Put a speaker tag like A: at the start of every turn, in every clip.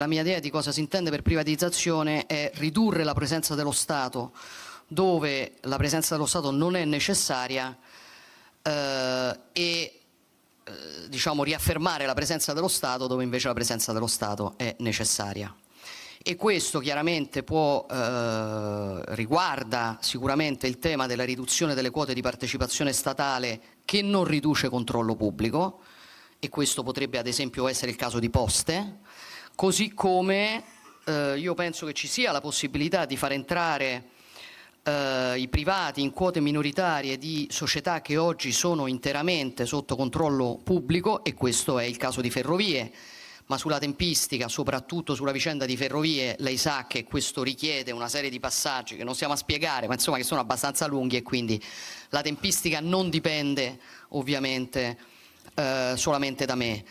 A: La mia idea di cosa si intende per privatizzazione è ridurre la presenza dello Stato dove la presenza dello Stato non è necessaria eh, e eh, diciamo, riaffermare la presenza dello Stato dove invece la presenza dello Stato è necessaria. E questo chiaramente può, eh, riguarda sicuramente il tema della riduzione delle quote di partecipazione statale che non riduce controllo pubblico e questo potrebbe ad esempio essere il caso di poste, Così come eh, io penso che ci sia la possibilità di far entrare eh, i privati in quote minoritarie di società che oggi sono interamente sotto controllo pubblico e questo è il caso di Ferrovie. Ma sulla tempistica, soprattutto sulla vicenda di Ferrovie, lei sa che questo richiede una serie di passaggi che non stiamo a spiegare, ma insomma che sono abbastanza lunghi e quindi la tempistica non dipende ovviamente eh, solamente da me.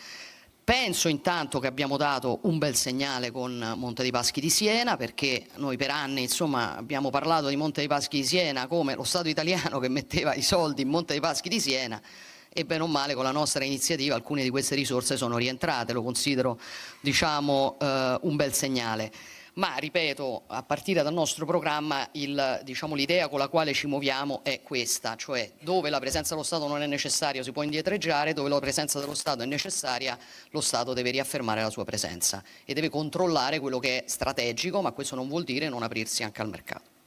A: Penso intanto che abbiamo dato un bel segnale con Monte dei Paschi di Siena perché noi per anni insomma, abbiamo parlato di Monte dei Paschi di Siena come lo Stato italiano che metteva i soldi in Monte dei Paschi di Siena e bene o male con la nostra iniziativa alcune di queste risorse sono rientrate, lo considero diciamo, eh, un bel segnale ma ripeto, a partire dal nostro programma diciamo, l'idea diciamo, con la quale ci muoviamo è questa, cioè dove la presenza dello Stato non è necessaria si può indietreggiare, dove la presenza dello Stato è necessaria lo Stato deve riaffermare la sua presenza e deve controllare quello che è strategico, ma questo non vuol dire non aprirsi anche al mercato.